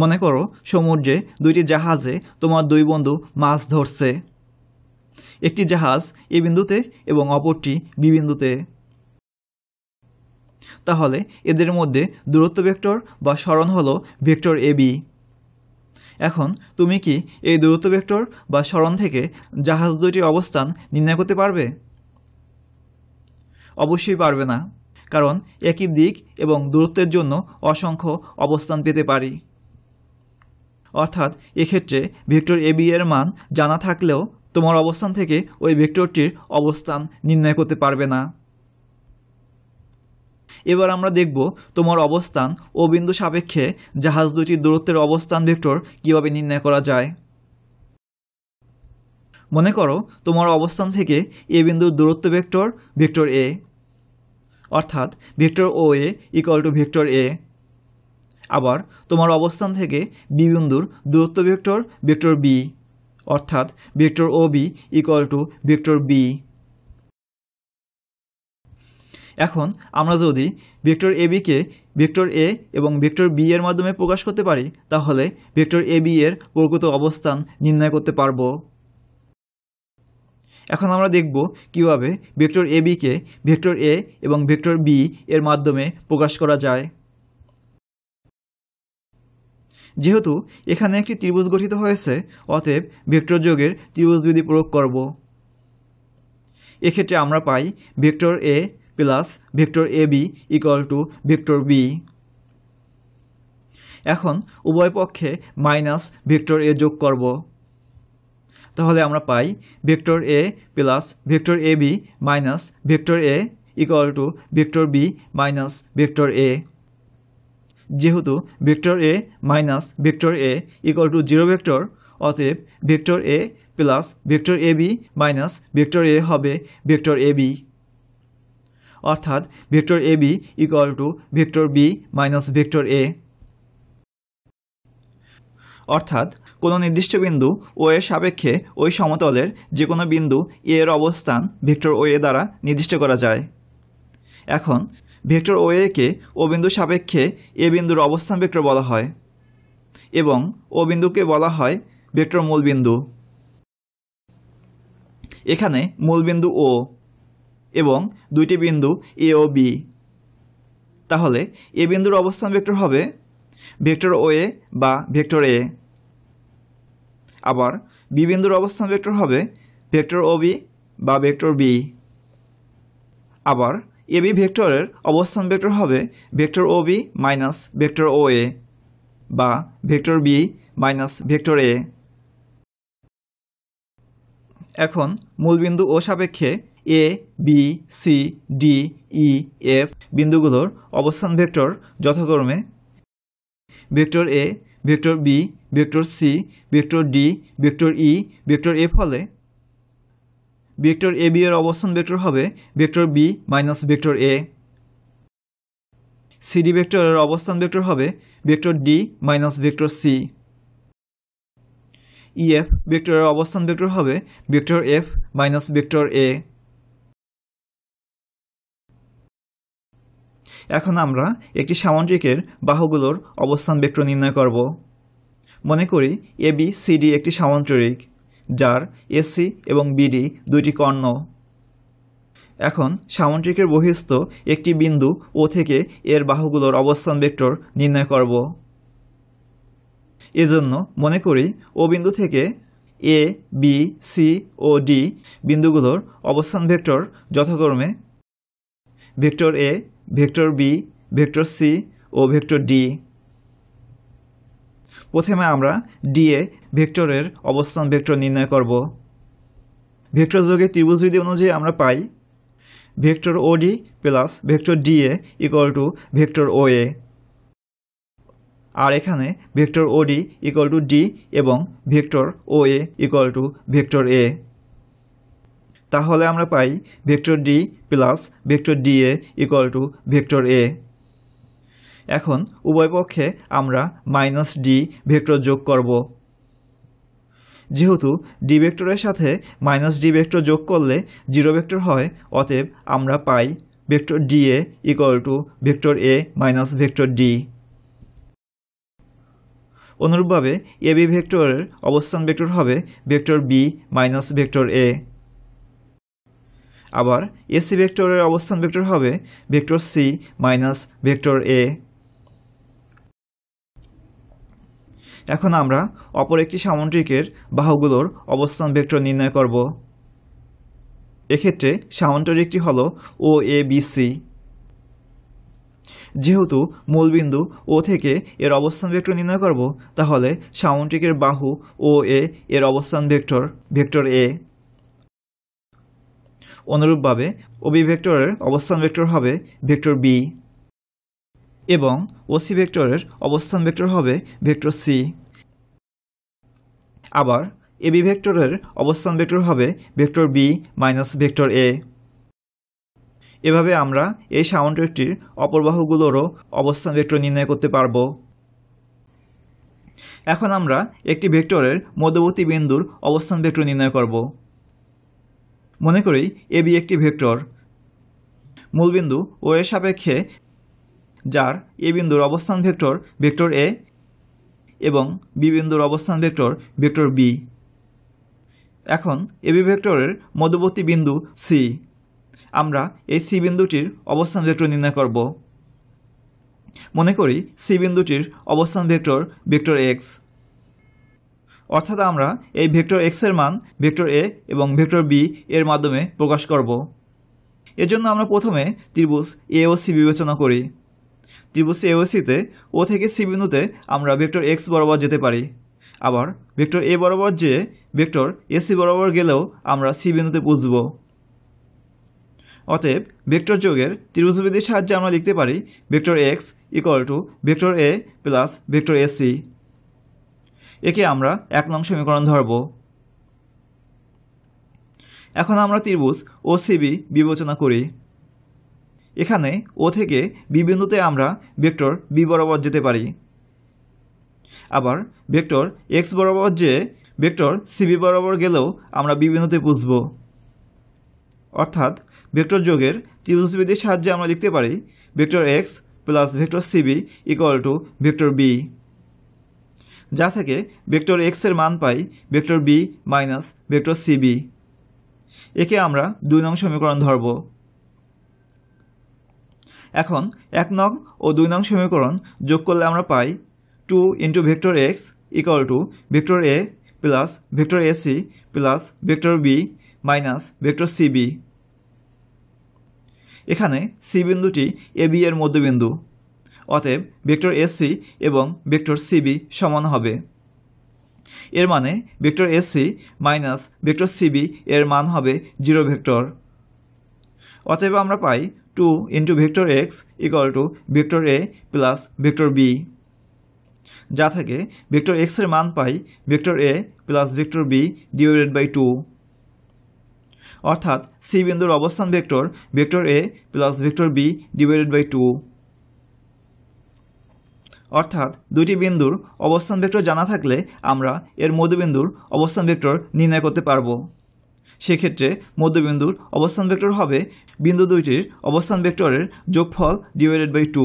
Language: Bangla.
মনে করো সমুদ্রে দুইটি জাহাজে তোমার দুই বন্ধু মাছ ধরছে একটি জাহাজ এ বিন্দুতে এবং অপরটি বি বিন্দুতে তাহলে এদের মধ্যে দূরত্ব ভেক্টর বা স্মরণ হলো ভেক্টর এ বি এখন তুমি কি এই দূরত্ব ভেক্টর বা স্মরণ থেকে জাহাজ দুইটির অবস্থান নির্ণয় করতে পারবে অবশ্যই পারবে না কারণ একই দিক এবং দূরত্বের জন্য অসংখ্য অবস্থান পেতে পারি অর্থাৎ এক্ষেত্রে ভেক্টর এ বি এর মান জানা থাকলেও তোমার অবস্থান থেকে ওই ভেক্টরটির অবস্থান নির্ণয় করতে পারবে না এবার আমরা দেখব তোমার অবস্থান ও বিন্দু সাপেক্ষে জাহাজ দুটির দূরত্বের অবস্থান ভেক্টর কিভাবে নির্ণয় করা যায় মনে করো তোমার অবস্থান থেকে এ বিন্দুর দূরত্ব ভেক্টর ভেক্টর এ অর্থাৎ vector O A equal to vector A আবার তোমার অবস্থান থেকে বি বিন্দুর দূরত্ব ভেক্টর ভেক্টর বি অর্থাৎ vector O B equal to vector B এখন আমরা যদি ভেক্টর এ বিকে ভেক্টর এ এবং ভেক্টর বি এর মাধ্যমে প্রকাশ করতে পারি তাহলে ভেক্টর এ বি এর প্রকৃত অবস্থান নির্ণয় করতে পারব এখন আমরা দেখব কিভাবে ভেক্টর এ বিকে ভেক্টর এ এবং ভেক্টর বি এর মাধ্যমে প্রকাশ করা যায় যেহেতু এখানে একটি ত্রিভুজ গঠিত হয়েছে অতএব ভেক্টর যোগের ত্রিভুজ বিধি প্রয়োগ করব এক্ষেত্রে আমরা পাই vector A plus vector A B equal to vector B এখন উভয় পক্ষে মাইনাস ভেক্টর এ যোগ করব তাহলে আমরা পাই vector A plus vector A B minus vector A equal to vector B minus vector A যেহেতু vector A minus vector A equal to zero vector অতএব vector A plus vector A B minus vector A হবে ভেক্টর এ বি অর্থাৎ vector A B equal to vector B minus vector A অর্থাৎ কোনো নির্দিষ্ট বিন্দু ও এর সাপেক্ষে ওই সমতলের যে কোনো বিন্দু এ এর অবস্থান ভেক্টর ও এ দ্বারা নির্দিষ্ট করা যায় এখন ভেক্টর ও একে ও বিন্দু সাপেক্ষে এ বিন্দুর অবস্থান ভেক্টর বলা হয় এবং ও বিন্দুকে বলা হয় ভেক্টর মূল বিন্দু এখানে মূল বিন্দু ও এবং দুইটি বিন্দু এ ও বি তাহলে এ বিন্দুর অবস্থান ভেক্টর হবে ভেক্টর ও এ বা ভেক্টর এ আবার বি বিন্দুর অবস্থান ভেক্টর হবে ভেক্টর ও বি বা ভেক্টর বি আবার এবি ভেক্টরের অবস্থান ভেক্টর হবে vector O B minus vector O A বা vector B minus vector A এখন মূলবিন্দু ও সাপেক্ষে A B C D E F বিন্দুগুলোর অবস্থান ভেক্টর যথাক্রমে vector A vector B vector C vector D vector E vector F হলে ভেক্টর এ বি এর অবস্থান ভেক্টর হবে vector B minus vector A C D ভেক্টরের অবস্থান ভেক্টর হবে vector D minus vector C E F ভেক্টরের অবস্থান ভেক্টর হবে vector F minus vector A এখন আমরা একটি সামন্ত্রিকের বাহুগুলোর অবস্থান ভেক্টর নির্ণয় করব মনে করি এবি সিডি একটি সামন্ত্রিক যার এসি এবং বিডি দুইটি কর্ণ এখন সামন্ত্রিকের বহিস্থ একটি বিন্দু ও থেকে এর বাহুগুলোর অবস্থান ভেক্টর নির্ণয় করব এজন্য মনে করি ও বিন্দু থেকে এ বি সি ও ডি বিন্দুগুলোর অবস্থান ভেক্টর যথাক্রমে vector A vector B vector C ও ভেক্টর ডি প্রথমে আমরা ডিএ ভেক্টরের অবস্থান ভেক্টর নির্ণয় করব ভেক্টর যোগে ত্রিভুজবিধি অনুযায়ী আমরা পাই vector O D plus vector D A equal to vector O A আর এখানে vector O D equal to D এবং vector O A equal to vector A তাহলে আমরা পাই vector D plus vector D A equal to vector A এখন উভয় পক্ষে আমরা মাইনাস ডি ভেক্টর যোগ করব যেহেতু ডি ভেক্টরের সাথে মাইনাস ডি ভেক্টর যোগ করলে জিরো ভেক্টর হয় অতএব আমরা পাই vector D A equal to vector A minus vector D অনুরূপভাবে এ বি ভেক্টরের অবস্থান ভেক্টর হবে vector B minus vector A আবার এসি ভেক্টরের অবস্থান ভেক্টর হবে vector C minus vector A এখন আমরা অপর একটি সামুদ্রিকের বাহুগুলোর অবস্থান ভেক্টর নির্ণয় করব এক্ষেত্রে সামন্তরিকটি হল ও এ বি সি যেহেতু মূলবিন্দু ও থেকে এর অবস্থান ভেক্টর নির্ণয় করব তাহলে সামন্ত্রিকের বাহু ও এ এর অবস্থান ভেক্টর ভেক্টর এ অনুরূপভাবে ওবি ভেক্টরের অবস্থান ভেক্টর হবে ভেক্টর বি এবং ওসি ভেক্টরের অবস্থান ভেক্টর হবে ভেক্টর সি আবার এবি ভেক্টরের অবস্থান ভেক্টর হবে vector B minus vector A এভাবে আমরা এই সাউন্ডট্রেকটির অপরবাহুগুলোরও অবস্থান ভেক্টর নির্ণয় করতে পারব এখন আমরা একটি ভেক্টরের মধ্যবর্তী বিন্দুর অবস্থান ভেক্টর নির্ণয় করব মনে করি এবি একটি ভেক্টর মূলবিন্দু ও এর সাপেক্ষে যার এ বিন্দুর অবস্থান ভেক্টর ভেক্টর এ এবং বি বিন্দুর অবস্থান ভেক্টর ভেক্টর বি এখন এ বি ভেক্টরের মধ্যবর্তী বিন্দু সি আমরা এই সি বিন্দুটির অবস্থান ভেক্টর নির্ণয় করব মনে করি সি বিন্দুটির অবস্থান ভেক্টর ভেক্টর এক্স অর্থাৎ আমরা এই ভেক্টর এক্সের মান ভেক্টর এ এবং ভেক্টর বি এর মাধ্যমে প্রকাশ করব এজন্য আমরা প্রথমে ত্রিভুজ এ ও সি বিবেচনা করি ত্রিভুজ এওসিতে ও থেকে সি বিন্দুতে আমরা ভেক্টর এক্স বরাবর যেতে পারি আবার ভেক্টর এ বরাবর যে ভেক্টর এসি বরাবর গেলেও আমরা সি বিন্দুতে পুষব অতএব ভেক্টর যোগের ত্রিভুজবিধির সাহায্যে আমরা লিখতে পারি vector x equal to vector A plus vector AC একে আমরা এক নং সমীকরণ ধরব এখন আমরা ত্রিভুজ ও সিবি বিবেচনা করি এখানে ও থেকে বি বিন্দুতে আমরা ভেক্টর বি বরাবর যেতে পারি আবার ভেক্টর এক্স বরাবর যে ভেক্টর সিবি বরাবর গেলেও আমরা বি বিন্দুতে পুষব অর্থাৎ ভেক্টর যোগের ত্রিভুজবিধির সাহায্যে আমরা লিখতে পারি vector x plus vector CB equal to vector B যা থেকে ভেক্টর এক্সের মান পাই vector B minus vector CB একে আমরা দুই নং সমীকরণ ধরব এখন এক নং ও দুই নং সমীকরণ যোগ করলে আমরা পাই two into vector x equal to vector A plus vector A C plus vector B minus vector CB এখানে সি বিন্দুটি এ বি এর মধ্যবিন্দু অতএব ভেক্টর সি এবং ভেক্টর সিবি সমান হবে এর মানে vector C minus vector CB এর মান হবে জিরো ভেক্টর অতএব আমরা পাই two into vector x equal to vector A plus vector B যা থেকে ভেক্টর এক্সের মান পাই vector A plus vector B divided by two অর্থাৎ সি বিন্দুর অবস্থান vector vector A plus vector B divided by two অর্থাৎ দুটি বিন্দুর অবস্থান ভেক্টর জানা থাকলে আমরা এর মধ্যবিন্দুর অবস্থান ভেক্টর নির্ণয় করতে পারবো সেক্ষেত্রে মধ্যবিন্দুর অবস্থান ভেক্টর হবে বিন্দু দুইটির অবস্থান ভেক্টরের যোগফল ডিভাইডেড বাই টু